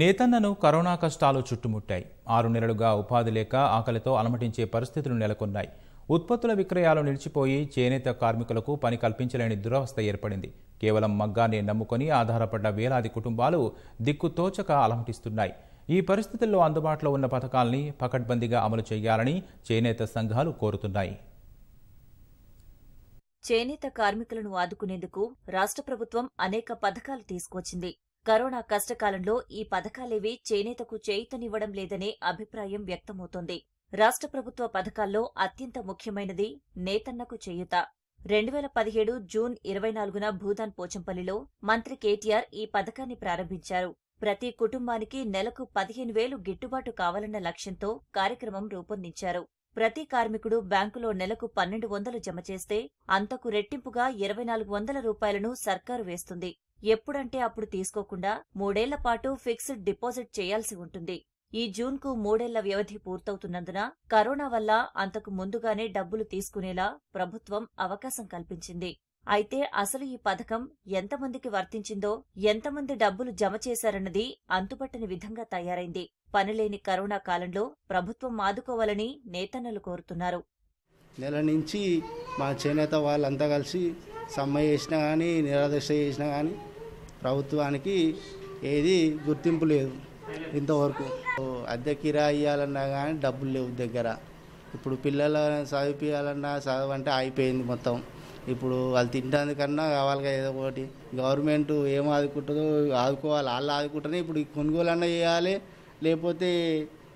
నేతన్నను corona కష్టాలు చుట్టుముట్టాయి ఆరు నెలలుగా ఉపాధి లేక ఆకలితో అలమటించే పరిస్థితులు నెలకొన్నాయి ఉత్పత్తుల విక్రయాలు నిలిచిపోయి చేనేత కార్మికులకు పని కల్పించలేని దురవస్థ ఏర్పడింది కేవలం మగ్గాన్ని నమ్ముకొని ఆధారపడ్డ వేలాది కుటుంబాలు దిక్కుతోచక అలమటిస్తున్నాయి ఈ పరిస్థితుల్లో అందుబాటులో ఉన్న పథకాల్ని పకడ్బందీగా అమలు చేయాలని చేనేత సంఘాలు కోరుతున్నాయి చేనేత కార్మికులను ఆదుకునేందుకు రాష్ట్ర ప్రభుత్వం అనేక పథకాలు తీసుకొచ్చింది కరోనా కష్టకాలంలో ఈ పథకాలేవి చేనేతకు చేయితనివ్వడం లేదనే అభిప్రాయం వ్యక్తమవుతోంది రాష్ట్ర ప్రభుత్వ పథకాల్లో అత్యంత ముఖ్యమైనది నేతన్నకు చేయుత రెండు వేల పదిహేడు జూన్ ఇరవై నాలుగున భూదాన్ పోచంపల్లిలో మంత్రి కేటీఆర్ ఈ పథకాన్ని ప్రారంభించారు ప్రతి కుటుంబానికి నెలకు పదిహేను వేలు గిట్టుబాటు కావాలన్న లక్ష్యంతో కార్యక్రమం రూపొందించారు ప్రతి కార్మికుడు బ్యాంకులో నెలకు పన్నెండు వందలు జమ చేస్తే అంతకు రెట్టింపుగా ఇరవై నాలుగు వందల రూపాయలను సర్కారు వేస్తుంది ఎప్పుడంటే అప్పుడు తీసుకోకుండా మూడేళ్ల పాటు ఫిక్స్డ్ డిపాజిట్ చేయాల్సి ఉంటుంది ఈ జూన్కు మూడేళ్ల వ్యవధి పూర్తవుతున్నందున కరోనా వల్ల అంతకు ముందుగానే డబ్బులు తీసుకునేలా ప్రభుత్వం అవకాశం కల్పించింది అయితే అసలు ఈ పథకం ఎంతమందికి వర్తించిందో ఎంతమంది డబ్బులు జమ చేశారన్నది అంతుపట్టని విధంగా తయారైంది పనిలేని కరోనా కాలంలో ప్రభుత్వం ఆదుకోవాలని నేతన్నలు కోరుతున్నారు నెల నుంచి మా చేనేత వాళ్ళంతా కలిసి సమ్మె చేసినా కానీ నిరాదర్శ చేసినా కానీ ప్రభుత్వానికి ఏది గుర్తింపు లేదు ఇంతవరకు అద్దె కిరా ఇవ్వాలన్నా కానీ డబ్బులు లేవు దగ్గర ఇప్పుడు పిల్లల చదివిపించాలన్నా చదవంటే ఆగిపోయింది అయిపోయింది మొత్తం ఇప్పుడు వాళ్ళు తినడానికన్నా కావాలి ఏదో ఒకటి గవర్నమెంట్ ఏం ఆదుకుంటుందో ఆదుకోవాలి వాళ్ళు ఆదుకుంటేనే ఇప్పుడు కొనుగోలు అన్నా చేయాలి లేకపోతే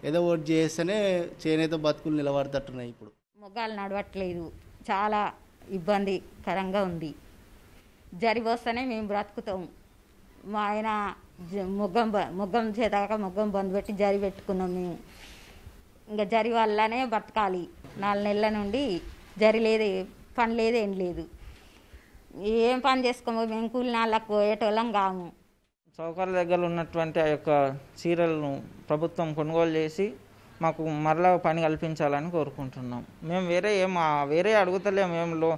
ఏదో ఒకటి చేస్తేనే చేనేత బతుకులు నిలబడతట్టున్నాయి ఇప్పుడు మొగ్గాలు నడవట్లేదు చాలా ఇబ్బందికరంగా ఉంది జరి వస్తేనే మేము బ్రతుకుతాం మా ఆయన మొగ్గం మొగ్గం చేదాకా మొగ్గం బంద్ పెట్టి జరి పెట్టుకున్నాం మేము ఇంకా జరి వల్లనే బ్రతకాలి నాలుగు నెలల నుండి జరి లేదే పని లేదు ఏం లేదు ఏం పని చేసుకోము మేము కూలి నాళ్ళకు పోయేటోళ్ళం కాము సౌకర్య దగ్గర ఉన్నటువంటి ఆ యొక్క చీరలను ప్రభుత్వం కొనుగోలు చేసి మాకు మరలా పని కల్పించాలని కోరుకుంటున్నాం మేము వేరే ఏం వేరే అడుగుతలేము ఏం లో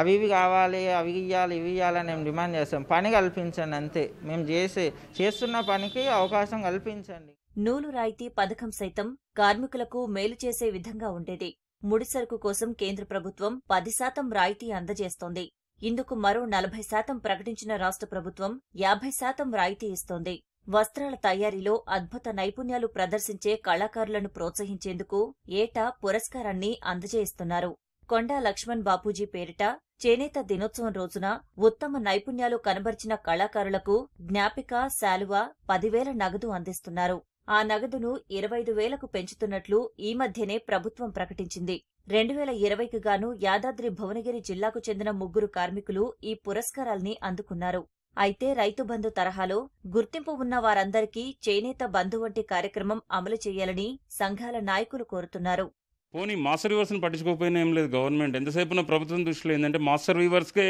అవి ఇవి కావాలి అవి ఇవ్వాలి ఇవి ఇవ్వాలని మేము డిమాండ్ చేస్తాం పని కల్పించండి అంతే మేము చేసే చేస్తున్న పనికి అవకాశం కల్పించండి నూలు రాయితీ పథకం సైతం కార్మికులకు మేలు చేసే విధంగా ఉండేది ముడిసరుకు కోసం కేంద్ర ప్రభుత్వం పది శాతం రాయితీ అందజేస్తోంది ఇందుకు మరో నలభై శాతం ప్రకటించిన రాష్ట్ర ప్రభుత్వం యాభై శాతం రాయితీ ఇస్తోంది వస్త్రాల తయారీలో అద్భుత నైపుణ్యాలు ప్రదర్శించే కళాకారులను ప్రోత్సహించేందుకు ఏటా పురస్కారాన్ని అందజేయిస్తున్నారు కొండా లక్ష్మణ్ బాపూజీ పేరిట చేనేత దినోత్సవం రోజున ఉత్తమ నైపుణ్యాలు కనబరిచిన కళాకారులకు జ్ఞాపిక శాలువ పదివేల నగదు అందిస్తున్నారు ఆ నగదును ఇరవై వేలకు పెంచుతున్నట్లు ఈ మధ్యనే ప్రభుత్వం ప్రకటించింది రెండు వేల ఇరవైకి గాను యాదాద్రి భువనగిరి జిల్లాకు చెందిన ముగ్గురు కార్మికులు ఈ పురస్కారాల్ని అందుకున్నారు అయితే రైతు బంధు తరహాలో గుర్తింపు ఉన్న వారందరికీ చేనేత బంధు వంటి కార్యక్రమం అమలు చేయాలని సంఘాల నాయకులు కోరుతున్నారు పోనీ మాస్టర్ ని పట్టించుకోకపోయినా ఏం లేదు గవర్నమెంట్ ఎంతసేపు ఉన్న ప్రభుత్వం దృష్టిలో ఏంటంటే మాస్టర్ కే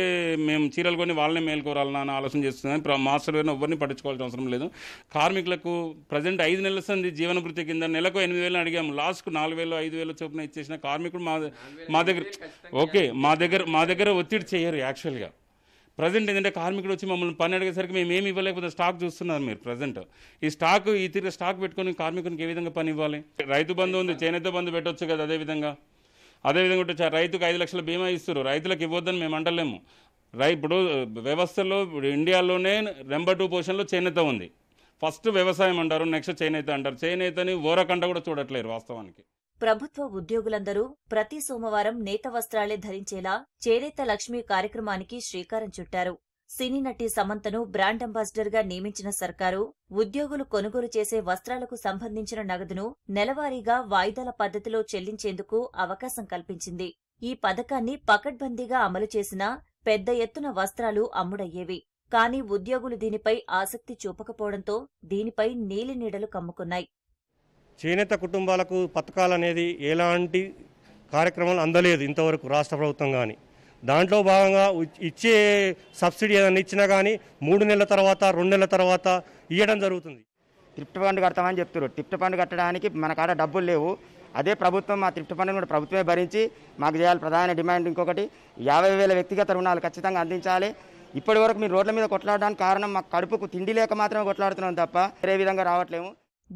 మేము చీరలు కొని వాళ్ళనే మేల్కోరాలని అని ఆలోచన చేస్తున్నాం మాస్టర్ వీవర్ని ఎవరిని పట్టించుకోవాల్సిన అవసరం లేదు కార్మికులకు ప్రజెంట్ ఐదు నెలల సంది జీవన వృత్తి కింద నెలకు ఎనిమిది వేలు అడిగాము లాస్ట్కు నాలుగు వేలు ఐదు వేలు చొప్పున ఇచ్చేసిన కార్మికుడు మా మా దగ్గర ఓకే మా దగ్గర మా దగ్గర ఒత్తిడి చేయరు యాక్చువల్గా ప్రజెంట్ ఏంటంటే కార్మికుడు వచ్చి మమ్మల్ని పని అడిగేసరికి మేము ఏమి ఇవ్వలేకపోతే స్టాక్ చూస్తున్నారు మీరు ప్రజెంట్ ఈ స్టాక్ ఈ తిరిగి స్టాక్ పెట్టుకుని కార్మికునికి ఏ విధంగా పని ఇవ్వాలి రైతు బంధు ఉంది చేనేత బంధు పెట్టవచ్చు కదా అదేవిధంగా అదేవిధంగా ఉంటే రైతుకు ఐదు లక్షల బీమా ఇస్తారు రైతులకు ఇవ్వద్దని మేము అంటలేము రై ఇప్పుడు వ్యవస్థలో ఇండియాలోనే నెంబర్ టూ పొజిషన్లో చేనేత ఉంది ఫస్ట్ వ్యవసాయం అంటారు నెక్స్ట్ చేనేత అంటారు చేనేతని ఓరకంట కూడా చూడట్లేరు వాస్తవానికి ప్రభుత్వ ఉద్యోగులందరూ ప్రతి సోమవారం నేత వస్త్రాలే ధరించేలా చేనేత లక్ష్మి కార్యక్రమానికి శ్రీకారం చుట్టారు సినీ నటి సమంతను బ్రాండ్ అంబాసిడర్గా నియమించిన సర్కారు ఉద్యోగులు కొనుగోలు చేసే వస్త్రాలకు సంబంధించిన నగదును నెలవారీగా వాయిదాల పద్ధతిలో చెల్లించేందుకు అవకాశం కల్పించింది ఈ పథకాన్ని పకడ్బందీగా అమలు చేసినా పెద్ద ఎత్తున వస్త్రాలు అమ్ముడయ్యేవి కానీ ఉద్యోగులు దీనిపై ఆసక్తి చూపకపోవడంతో దీనిపై నీలినీడలు కమ్ముకున్నాయి చేనేత కుటుంబాలకు పథకాలు అనేది ఎలాంటి కార్యక్రమాలు అందలేదు ఇంతవరకు రాష్ట్ర ప్రభుత్వం కానీ దాంట్లో భాగంగా ఇచ్చే సబ్సిడీ ఏదైనా ఇచ్చినా కానీ మూడు నెలల తర్వాత రెండు నెలల తర్వాత ఇవ్వడం జరుగుతుంది త్రిప్ట్ ఫండ్ కడతామని చెప్తున్నారు త్రిప్ట్ ఫండ్ కట్టడానికి మన కాడ డబ్బులు లేవు అదే ప్రభుత్వం మా త్రిప్ట్ ఫండ్ని కూడా ప్రభుత్వమే భరించి మాకు చేయాలి ప్రధాన డిమాండ్ ఇంకొకటి యాభై వేల వ్యక్తిగత రుణాలు ఖచ్చితంగా అందించాలి ఇప్పటి వరకు మీరు రోడ్ల మీద కొట్లాడడానికి కారణం మాకు కడుపుకు తిండి లేక మాత్రమే కొట్లాడుతున్నాం తప్ప వేరే విధంగా రావట్లేము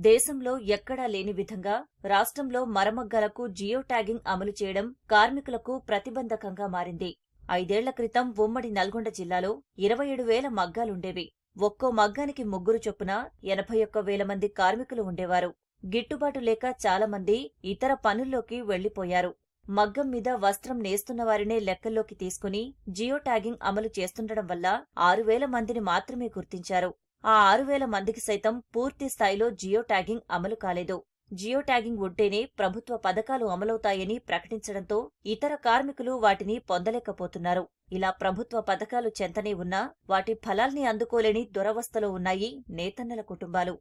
దేశంలో ఎక్కడా లేని విధంగా రాష్ట్రంలో మరమగ్గలకు జియో ట్యాగింగ్ అమలు చేయడం కార్మికులకు ప్రతిబంధకంగా మారింది ఐదేళ్ల క్రితం ఉమ్మడి నల్గొండ జిల్లాలో ఇరవై ఏడు వేల మగ్గాలుండేవి ఒక్కో మగ్గానికి ముగ్గురు చొప్పున ఎనభై ఒక్క వేల మంది కార్మికులు ఉండేవారు గిట్టుబాటు లేక చాలామంది ఇతర పనుల్లోకి వెళ్లిపోయారు మగ్గం మీద వస్త్రం నేస్తున్న వారినే లెక్కల్లోకి తీసుకుని జియో ట్యాగింగ్ అమలు చేస్తుండడం వల్ల ఆరు వేల మందిని మాత్రమే గుర్తించారు ఆ ఆరు వేల మందికి సైతం పూర్తి స్థాయిలో జియో ట్యాగింగ్ అమలు కాలేదు జియో ట్యాగింగ్ ఉంటేనే ప్రభుత్వ పథకాలు అమలవుతాయని ప్రకటించడంతో ఇతర కార్మికులు వాటిని పొందలేకపోతున్నారు ఇలా ప్రభుత్వ పథకాలు చెంతనే ఉన్నా వాటి ఫలాల్ని అందుకోలేని దురవస్థలో ఉన్నాయి నేతన్నల కుటుంబాలు